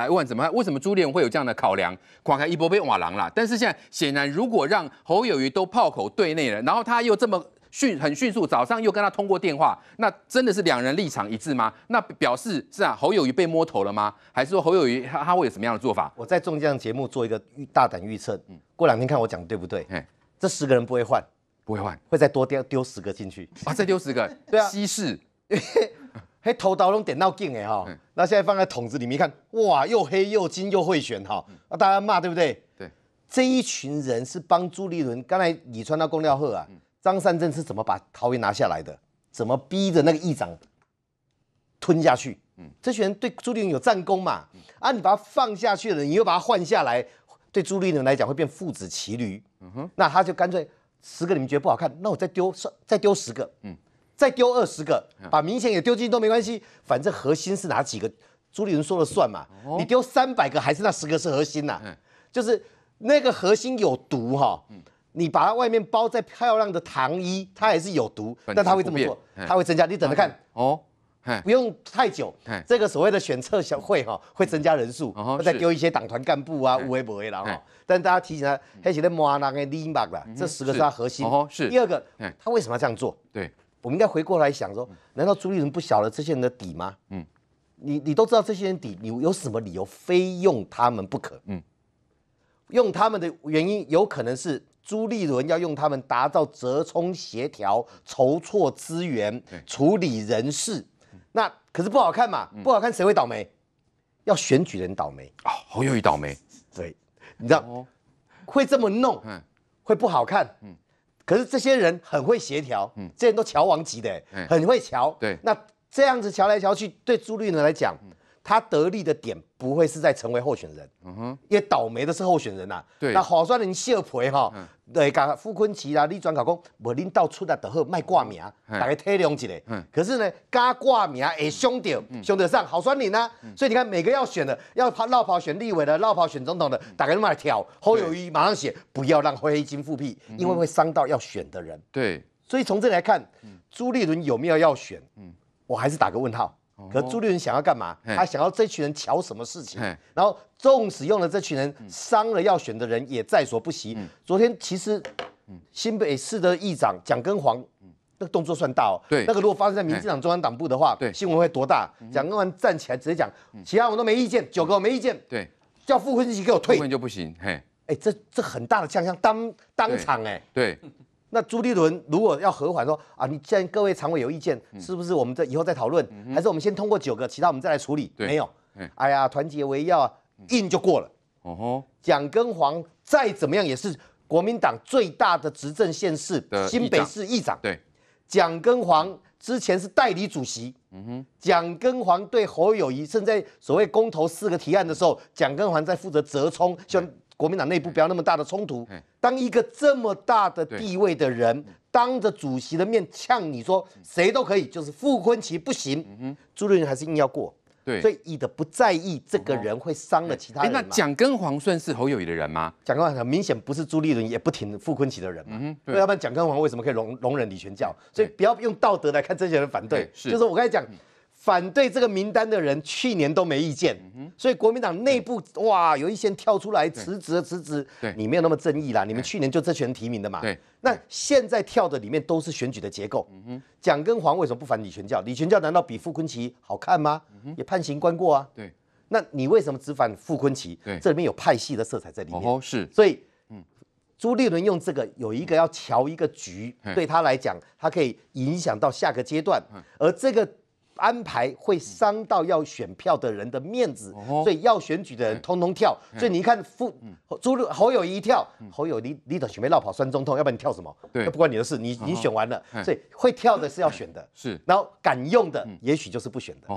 来问怎么？为什么朱立会有这样的考量？广开一波被瓦狼了。但是现在显然，如果让侯友谊都炮口对内了，然后他又这么迅很迅速，早上又跟他通过电话，那真的是两人立场一致吗？那表示是啊，侯友谊被摸头了吗？还是说侯友谊他他会有什么样的做法？我在这种节目做一个大胆预测，嗯，过两天看我讲对不对？哎，这十个人不会换，不会换，会再多丢丢十个进去啊！再丢十个，对啊，稀释。还头刀拢点到劲哎哈，那现在放在桶子里面一看，哇，又黑又金又会选哈，啊，大家骂对不对？对，这一群人是帮朱立伦。刚才你穿到公廖后啊，张善政是怎么把桃园拿下来的？怎么逼着那个议长吞下去？嗯，这群人对朱立伦有战功嘛？啊，你把他放下去了，你又把他换下来，对朱立伦来讲会变父子骑驴。嗯哼，那他就干脆十个你们觉得不好看，那我再丢，再丢十个。嗯。再丢二十个，把明显也丢进去都没关系，反正核心是哪几个，朱立伦说了算嘛。你丢三百个，还是那十个是核心呐？就是那个核心有毒哈，你把它外面包在漂亮的糖衣，它也是有毒。那它会这么做？它会增加。你等着看哦，不用太久。这个所谓的选测小会哈，会增加人数，再丢一些党团干部啊、乌维伯维了哈。但大家提醒他，提醒他莫拉跟拎麦啦，这十个是他核心。是第二个，他为什么要这样做？对。我们应该回过来想说，难道朱立伦不晓得这些人的底吗？嗯，你你都知道这些人底，你有什么理由非用他们不可？嗯，用他们的原因有可能是朱立伦要用他们达到折冲协调、筹措资源、处理人事。那可是不好看嘛，不好看谁会倒霉？要选举人倒霉啊，侯友宜倒霉。对，你知道会这么弄，会不好看。嗯。可是这些人很会协调，嗯，这人都桥王级的，很会桥，对，那这样子桥来桥去，对朱立伦来讲。他得利的点不会是在成为候选人，嗯哼，因为倒霉的是候选人呐。对，那豪酸人谢培哈，对，刚刚傅坤奇啦、你转考讲，无领导出来都好卖挂名，大家体谅一下。嗯，可是呢，加挂名会凶到凶得上好算人呐。所以你看，每个要选的，要跑绕跑选立委的，绕跑选总统的，大家都来挑。侯友谊马上写，不要让灰黑金复辟，因为会伤到要选的人。对，所以从这来看，朱立伦有没有要选？嗯，我还是打个问号。可朱立伦想要干嘛？他想要这群人瞧什么事情？然后纵使用了这群人，伤了要选的人也在所不惜。昨天其实，新北市的议长蒋根黄那个动作算大哦。对，那个如果发生在民进党中央党部的话，对，新闻会多大？蒋根国站起来直接讲，其他我都没意见，九哥我没意见。对，叫傅昆萁给我退。傅就不行。嘿，哎，这这很大的枪，像当当场哎。对。那朱立伦如果要和缓说啊，你既然各位常委有意见，是不是我们这以后再讨论，还是我们先通过九个，其他我们再来处理？没有，哎呀，团结为要，硬就过了。哦吼，蒋根黄再怎么样也是国民党最大的执政县市新北市议长。对，蒋根黄之前是代理主席。嗯哼，蒋根黄对侯友谊正在所谓公投四个提案的时候，蒋根黄在负责折冲。国民党内部不要那么大的冲突。当一个这么大的地位的人，当着主席的面呛你说谁都可以，就是傅昆奇不行。朱立伦还是硬要过。对，所以你的不在意，这个人会伤了其他人。那蒋跟黄算是侯友谊的人吗？蒋黄很明显不是朱立伦也不挺傅昆奇的人嘛。嗯，要不然蒋跟黄为什么可以容容忍李全教？所以不要用道德来看这些人反对，就是我刚才讲。反对这个名单的人，去年都没意见，所以国民党内部哇，有一些跳出来辞职辞职。你没有那么正义啦。你们去年就这群提名的嘛。那现在跳的里面都是选举的结构。嗯哼。蒋跟黄为什么不反李全教？李全教难道比傅昆奇好看吗？也判刑关过啊。那你为什么只反傅昆奇？这里面有派系的色彩在里面。是。所以，嗯，朱立伦用这个有一个要调一个局，对他来讲，他可以影响到下个阶段，而这个。安排会伤到要选票的人的面子，所以要选举的人通通跳。所以你一看，夫，朱侯友一跳，侯友你你等选没落跑酸中痛，要不然你跳什么？对，不关你的事，你你选完了。所以会跳的是要选的，是，然后敢用的也许就是不选的。